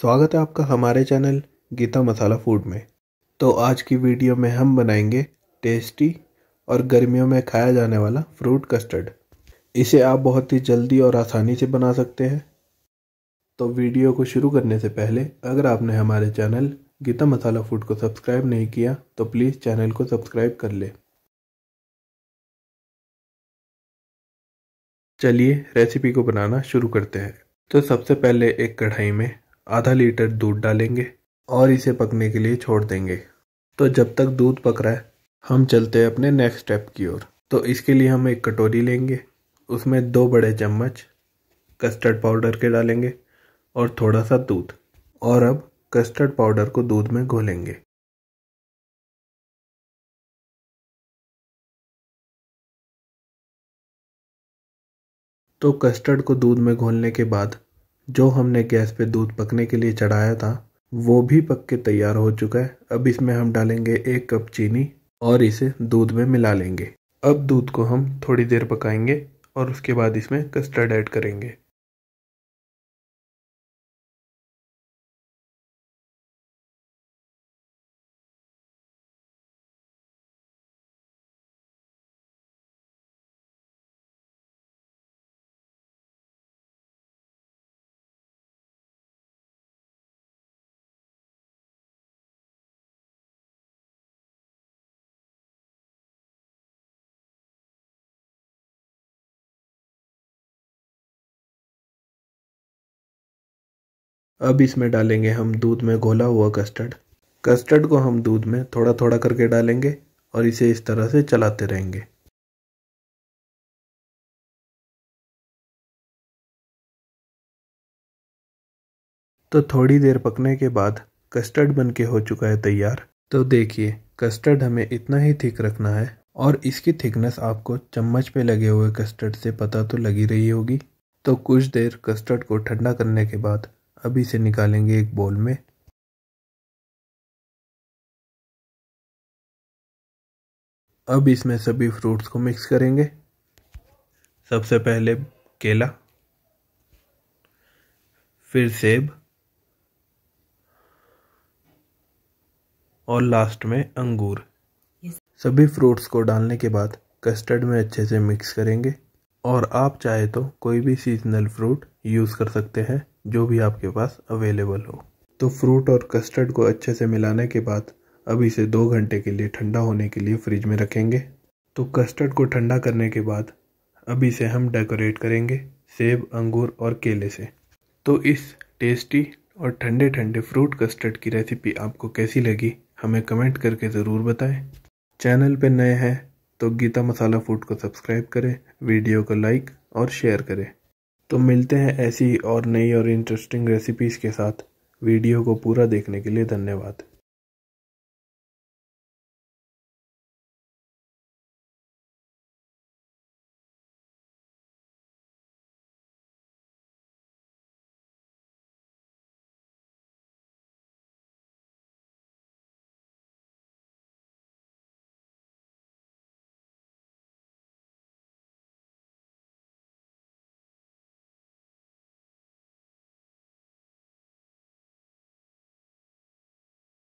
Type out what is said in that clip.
स्वागत है आपका हमारे चैनल गीता मसाला फूड में तो आज की वीडियो में हम बनाएंगे टेस्टी और गर्मियों में खाया जाने वाला फ्रूट कस्टर्ड इसे आप बहुत ही जल्दी और आसानी से बना सकते हैं तो वीडियो को शुरू करने से पहले अगर आपने हमारे चैनल गीता मसाला फूड को सब्सक्राइब नहीं किया तो प्लीज़ चैनल को सब्सक्राइब कर ले चलिए रेसिपी को बनाना शुरू करते हैं तो सबसे पहले एक कढ़ाई में आधा लीटर दूध डालेंगे और इसे पकने के लिए छोड़ देंगे तो जब तक दूध पक रहा है हम चलते हैं अपने नेक्स्ट स्टेप की ओर तो इसके लिए हम एक कटोरी लेंगे उसमें दो बड़े चम्मच कस्टर्ड पाउडर के डालेंगे और थोड़ा सा दूध और अब कस्टर्ड पाउडर को दूध में घोलेंगे तो कस्टर्ड को दूध में घोलने के बाद जो हमने गैस पे दूध पकने के लिए चढ़ाया था वो भी पक के तैयार हो चुका है अब इसमें हम डालेंगे एक कप चीनी और इसे दूध में मिला लेंगे अब दूध को हम थोड़ी देर पकाएंगे और उसके बाद इसमें कस्टर्ड ऐड करेंगे अब इसमें डालेंगे हम दूध में घोला हुआ कस्टर्ड कस्टर्ड को हम दूध में थोड़ा थोड़ा करके डालेंगे और इसे इस तरह से चलाते रहेंगे तो थोड़ी देर पकने के बाद कस्टर्ड बनके हो चुका है तैयार तो देखिए कस्टर्ड हमें इतना ही थिक रखना है और इसकी थिकनेस आपको चम्मच पे लगे हुए कस्टर्ड से पता तो लगी रही होगी तो कुछ देर कस्टर्ड को ठंडा करने के बाद अब इसे निकालेंगे एक बॉल में अब इसमें सभी फ्रूट्स को मिक्स करेंगे सबसे पहले केला फिर सेब और लास्ट में अंगूर सभी फ्रूट्स को डालने के बाद कस्टर्ड में अच्छे से मिक्स करेंगे और आप चाहे तो कोई भी सीजनल फ्रूट यूज़ कर सकते हैं जो भी आपके पास अवेलेबल हो तो फ्रूट और कस्टर्ड को अच्छे से मिलाने के बाद अब इसे दो घंटे के लिए ठंडा होने के लिए फ्रिज में रखेंगे तो कस्टर्ड को ठंडा करने के बाद अब इसे हम डेकोरेट करेंगे सेब अंगूर और केले से तो इस टेस्टी और ठंडे ठंडे फ्रूट कस्टर्ड की रेसिपी आपको कैसी लगी हमें कमेंट करके ज़रूर बताएं चैनल पर नए हैं तो गीता मसाला फूड को सब्सक्राइब करें वीडियो को लाइक और शेयर करें तो मिलते हैं ऐसी और नई और इंटरेस्टिंग रेसिपीज़ के साथ वीडियो को पूरा देखने के लिए धन्यवाद